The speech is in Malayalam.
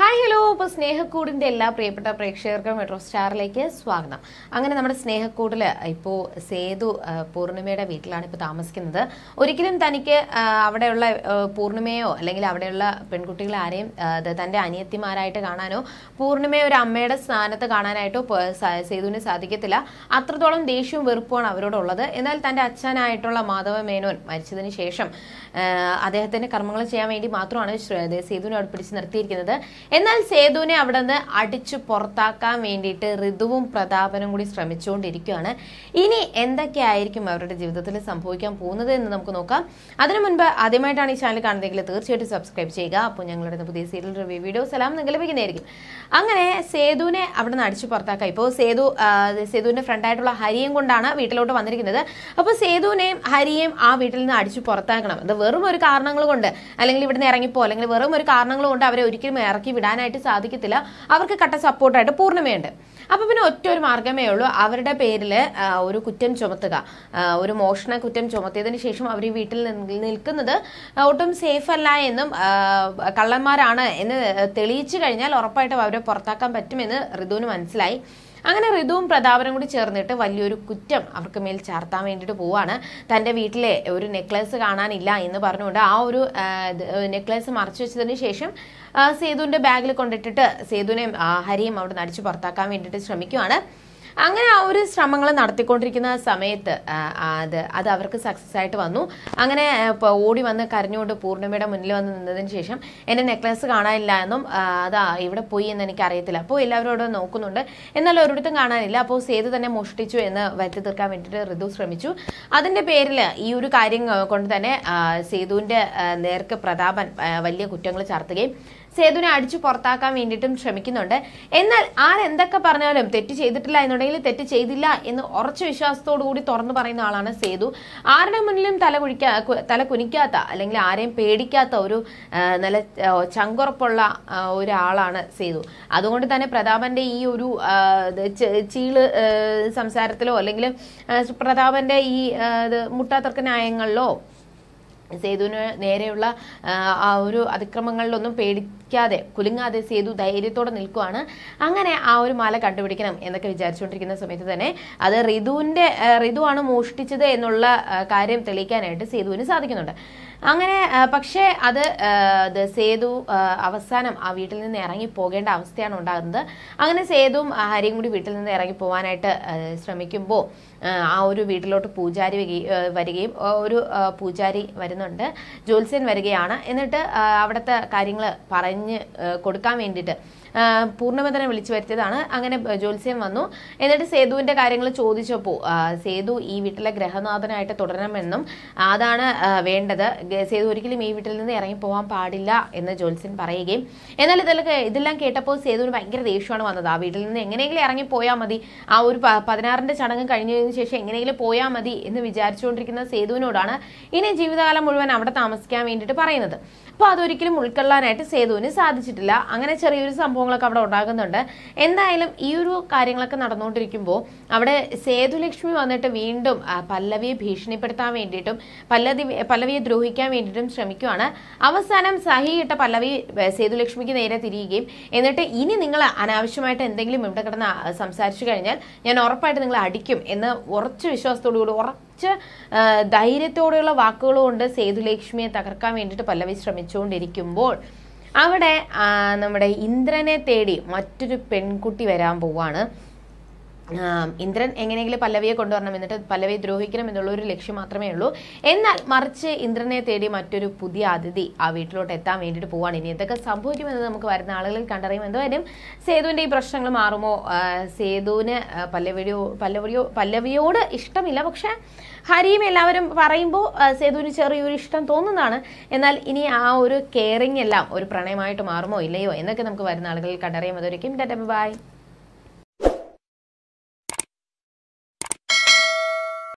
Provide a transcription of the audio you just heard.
ഹായ് ഹലോ അപ്പോൾ സ്നേഹക്കൂടിൻ്റെ എല്ലാ പ്രിയപ്പെട്ട പ്രേക്ഷകർക്കും മെട്രോ സ്റ്റാറിലേക്ക് സ്വാഗതം അങ്ങനെ നമ്മുടെ സ്നേഹക്കൂടിൽ ഇപ്പോൾ സേതു പൂർണിമയുടെ വീട്ടിലാണ് ഇപ്പോൾ താമസിക്കുന്നത് ഒരിക്കലും തനിക്ക് അവിടെയുള്ള പൂർണിമയോ അല്ലെങ്കിൽ അവിടെയുള്ള പെൺകുട്ടികളെ ആരെയും തൻ്റെ അനിയത്തിമാരായിട്ട് കാണാനോ പൂർണിമയെ ഒരു അമ്മയുടെ സ്ഥാനത്ത് കാണാനായിട്ടോ സേതുവിന് സാധിക്കത്തില്ല അത്രത്തോളം ദേഷ്യവും വെറുപ്പുമാണ് അവരോടുള്ളത് എന്നാൽ തൻ്റെ അച്ഛനായിട്ടുള്ള മാധവ മേനോൻ മരിച്ചതിന് ശേഷം അദ്ദേഹത്തിൻ്റെ കർമ്മങ്ങൾ ചെയ്യാൻ വേണ്ടി മാത്രമാണ് സേതുവിനെ പിടിച്ച് നിർത്തിയിരിക്കുന്നത് എന്നാൽ സേതുവിനെ അവിടെ നിന്ന് അടിച്ചു പുറത്താക്കാൻ വേണ്ടിയിട്ട് ഋതുവും പ്രതാപനും കൂടി ശ്രമിച്ചുകൊണ്ടിരിക്കുകയാണ് ഇനി എന്തൊക്കെയായിരിക്കും അവരുടെ ജീവിതത്തിൽ സംഭവിക്കാൻ പോകുന്നത് എന്ന് നമുക്ക് നോക്കാം അതിനു മുൻപ് ആദ്യമായിട്ടാണ് ഈ ചാനൽ കാണുന്നതെങ്കിൽ തീർച്ചയായിട്ടും സബ്സ്ക്രൈബ് ചെയ്യുക അപ്പോൾ ഞങ്ങളുടെ പുതിയ സീരിയൽ റിവ്യൂ വീഡിയോസ് എല്ലാം നിങ്ങൾ ലഭിക്കുന്നതായിരിക്കും അങ്ങനെ സേതുവിനെ അവിടെ നിന്ന് അടിച്ചു പുറത്താക്കുക ഇപ്പോൾ സേതു സേതുവിൻ്റെ ഫ്രണ്ടായിട്ടുള്ള ഹരിയും കൊണ്ടാണ് വീട്ടിലോട്ട് വന്നിരിക്കുന്നത് അപ്പോൾ സേതുവിനെയും ഹരിയും ആ വീട്ടിൽ നിന്ന് അടിച്ചു പുറത്താക്കണം അത് വെറും ഒരു കാരണങ്ങൾ കൊണ്ട് അല്ലെങ്കിൽ ഇവിടുന്ന് ഇറങ്ങിപ്പോ അല്ലെങ്കിൽ വെറും ഒരു കാരണങ്ങൾ കൊണ്ട് അവരെ ഒരിക്കലും ഇറക്കി പുറത്തേക്ക് വിടാനായിട്ട് സാധിക്കത്തില്ല അവർക്ക് കട്ട സപ്പോർട്ടായിട്ട് പൂർണ്ണമയുണ്ട് അപ്പൊ പിന്നെ ഒറ്റ ഒരു മാർഗമേ ഉള്ളൂ അവരുടെ പേരിൽ ഒരു കുറ്റം ചുമത്തുക ഒരു മോഷണ കുറ്റം ചുമത്തിയതിനു ശേഷം അവർ വീട്ടിൽ നിൽക്കുന്നത് ഒട്ടും സേഫ് അല്ല എന്നും കള്ളന്മാരാണ് എന്ന് തെളിയിച്ചു കഴിഞ്ഞാൽ ഉറപ്പായിട്ടും അവരെ പുറത്താക്കാൻ പറ്റുമെന്ന് ഋതുവിന് മനസ്സിലായി അങ്ങനെ ഋതുവും പ്രതാപനും കൂടി ചേർന്നിട്ട് വലിയൊരു കുറ്റം അവർക്ക് മേൽ ചാർത്താൻ വേണ്ടിയിട്ട് പോവാണ് തൻ്റെ വീട്ടിലെ ഒരു നെക്ലസ് കാണാനില്ല എന്ന് പറഞ്ഞുകൊണ്ട് ആ ഒരു നെക്ലസ് മറച്ചു വെച്ചതിന് ശേഷം സേതുവിൻ്റെ ബാഗിൽ കൊണ്ടിട്ടിട്ട് സേതുവിനെയും ഹരിയും അവിടെ നടിച്ചു പുറത്താക്കാൻ വേണ്ടിയിട്ട് ശ്രമിക്കുവാണ് അങ്ങനെ ആ ഒരു ശ്രമങ്ങൾ നടത്തിക്കൊണ്ടിരിക്കുന്ന സമയത്ത് അത് അത് അവർക്ക് സക്സസ് ആയിട്ട് വന്നു അങ്ങനെ ഓടി വന്ന് കരഞ്ഞുകൊണ്ട് പൂർണിമയുടെ മുന്നിൽ വന്ന് നിന്നതിന് ശേഷം എൻ്റെ നെക്ലസ് കാണാനില്ല എന്നും അതാ ഇവിടെ പോയി എന്ന് എനിക്ക് അറിയത്തില്ല അപ്പോൾ എല്ലാവരോടും നോക്കുന്നുണ്ട് എന്നാൽ ഒരിടത്തും കാണാനില്ല അപ്പോൾ സേതു തന്നെ മോഷ്ടിച്ചു എന്ന് വരുത്തി തീർക്കാൻ വേണ്ടിയിട്ട് ഋതു ശ്രമിച്ചു അതിൻ്റെ പേരിൽ ഈ ഒരു കാര്യം കൊണ്ട് തന്നെ സേതുവിൻ്റെ നേർക്ക് പ്രതാപൻ വലിയ കുറ്റങ്ങൾ ചാർത്തുകയും സേതുവിനെ അടിച്ചു പുറത്താക്കാൻ വേണ്ടിയിട്ടും ശ്രമിക്കുന്നുണ്ട് എന്നാൽ ആരെന്തൊക്കെ പറഞ്ഞാലും തെറ്റ് ചെയ്തിട്ടില്ല എന്നുണ്ടെങ്കിൽ തെറ്റ് ചെയ്തില്ല എന്ന് ഉറച്ച വിശ്വാസത്തോടു കൂടി തുറന്നു പറയുന്ന ആളാണ് സേതു ആരുടെ മുന്നിലും തല കുഴിക്കാ തല കുനിക്കാത്ത അല്ലെങ്കിൽ ആരെയും പേടിക്കാത്ത ഒരു നല്ല ചങ്കുറപ്പുള്ള ഒരാളാണ് സേതു അതുകൊണ്ട് തന്നെ പ്രതാപന്റെ ഈ ഒരു ചീള് സംസാരത്തിലോ അല്ലെങ്കിൽ പ്രതാപന്റെ ഈ മുട്ടാത്തർക്ക ന്യായങ്ങളിലോ സേതുവിന് നേരെയുള്ള ആ ഒരു അതിക്രമങ്ങളിലൊന്നും പേടിക്കാതെ കുലുങ്ങാതെ സേതു ധൈര്യത്തോടെ നിൽക്കുവാണ് അങ്ങനെ ആ ഒരു മാല കണ്ടുപിടിക്കണം എന്നൊക്കെ വിചാരിച്ചുകൊണ്ടിരിക്കുന്ന സമയത്ത് തന്നെ അത് ഋതുവിൻ്റെ ഋതുവാണ് മോഷ്ടിച്ചത് എന്നുള്ള കാര്യം തെളിയിക്കാനായിട്ട് സേതുവിന് സാധിക്കുന്നുണ്ട് അങ്ങനെ പക്ഷേ അത് സേതു അവസാനം ആ വീട്ടിൽ നിന്ന് ഇറങ്ങി പോകേണ്ട അവസ്ഥയാണ് ഉണ്ടാകുന്നത് അങ്ങനെ സേതുവും ഹരിയും കൂടി വീട്ടിൽ നിന്ന് ഇറങ്ങി പോകാനായിട്ട് ശ്രമിക്കുമ്പോൾ ആ ഒരു വീട്ടിലോട്ട് പൂജാരി വരികയും ഒരു പൂജാരി വരുന്നുണ്ട് ജ്യോത്സ്യൻ വരികയാണ് എന്നിട്ട് അവിടുത്തെ കാര്യങ്ങൾ പറഞ്ഞ് കൊടുക്കാൻ വേണ്ടിയിട്ട് പൂർണ്ണമതനെ വിളിച്ചു വരുത്തിയതാണ് അങ്ങനെ ജ്യോത്സ്യം വന്നു എന്നിട്ട് സേതുവിന്റെ കാര്യങ്ങൾ ചോദിച്ചപ്പോൾ സേതു ഈ വീട്ടിലെ ഗ്രഹനാഥനായിട്ട് തുടരണമെന്നും അതാണ് വേണ്ടത് സേതു ഒരിക്കലും ഈ വീട്ടിൽ നിന്ന് ഇറങ്ങി പോകാൻ പാടില്ല എന്ന് ജ്യോത്സ്യൻ പറയുകയും എന്നാൽ ഇതൊക്കെ ഇതെല്ലാം കേട്ടപ്പോൾ സേതുവിന് ഭയങ്കര ദേഷ്യമാണ് വന്നത് ആ വീട്ടിൽ നിന്ന് എങ്ങനെയെങ്കിലും ഇറങ്ങി പോയാൽ മതി ആ ഒരു പതിനാറിന്റെ ചടങ്ങ് കഴിഞ്ഞതിന് ശേഷം എങ്ങനെയെങ്കിലും പോയാൽ മതി എന്ന് വിചാരിച്ചുകൊണ്ടിരിക്കുന്ന സേതുവിനോടാണ് ഇനി ജീവിതകാലം മുഴുവൻ അവിടെ താമസിക്കാൻ വേണ്ടിയിട്ട് പറയുന്നത് അപ്പോൾ അതൊരിക്കലും ഉൾക്കൊള്ളാനായിട്ട് സേതുവിന് സാധിച്ചിട്ടില്ല അങ്ങനെ ചെറിയൊരു സംഭവം സംഭവങ്ങളൊക്കെ അവിടെ ഉണ്ടാകുന്നുണ്ട് എന്തായാലും ഈ ഒരു കാര്യങ്ങളൊക്കെ നടന്നുകൊണ്ടിരിക്കുമ്പോൾ അവിടെ സേതുലക്ഷ്മി വന്നിട്ട് വീണ്ടും പല്ലവിയെ ഭീഷണിപ്പെടുത്താൻ വേണ്ടിയിട്ടും പല്ലവി പല്ലവിയെ ദ്രോഹിക്കാൻ വേണ്ടിയിട്ടും ശ്രമിക്കുകയാണ് അവസാനം സഹി ഇട്ട പല്ലവി സേതുലക്ഷ്മിക്ക് നേരെ തിരിയുകയും എന്നിട്ട് ഇനി നിങ്ങൾ അനാവശ്യമായിട്ട് എന്തെങ്കിലും ഇവിടെ കിടന്ന് സംസാരിച്ചു കഴിഞ്ഞാൽ ഞാൻ ഉറപ്പായിട്ട് നിങ്ങളെ അടിക്കും എന്ന് ഉറച്ച വിശ്വാസത്തോടുകൂടി ഉറച്ച ധൈര്യത്തോടെയുള്ള വാക്കുകളും കൊണ്ട് സേതുലക്ഷ്മിയെ തകർക്കാൻ വേണ്ടിയിട്ട് പല്ലവി ശ്രമിച്ചുകൊണ്ടിരിക്കുമ്പോൾ അവിടെ നമ്മുടെ ഇന്ദ്രനെ തേടി മറ്റൊരു പെൺകുട്ടി വരാൻ പോവാണ് ഇന്ദ്രൻ എങ്ങനെയെങ്കിലും പല്ലവിയെ കൊണ്ടുവരണം എന്നിട്ട് പല്ലവിയെ ദ്രോഹിക്കണം എന്നുള്ള ഒരു ലക്ഷ്യം മാത്രമേ ഉള്ളൂ എന്നാൽ മറിച്ച് ഇന്ദ്രനെ തേടി മറ്റൊരു പുതിയ അതിഥി ആ വീട്ടിലോട്ട് എത്താൻ വേണ്ടിയിട്ട് പോവാണ് ഇനി എന്തൊക്കെ സംഭവിക്കുമെന്ന് നമുക്ക് വരുന്ന ആളുകളിൽ കണ്ടറിയും എന്തായാലും സേതുവിൻ്റെ ഈ പ്രശ്നങ്ങൾ മാറുമോ സേതുവിന് പല്ലവിയോ പല്ലവിയോ പല്ലവിയോട് ഇഷ്ടമില്ല പക്ഷേ ഹരിയും എല്ലാവരും പറയുമ്പോൾ സേതുവിന് ചെറിയൊരു ഇഷ്ടം തോന്നുന്നതാണ് എന്നാൽ ഇനി ആ ഒരു കെയറിങ് എല്ലാം ഒരു പ്രണയമായിട്ട് മാറുമോ ഇല്ലയോ എന്നൊക്കെ നമുക്ക് വരുന്ന ആളുകളിൽ കണ്ടറിയാം അതൊരിക്കും ബൈ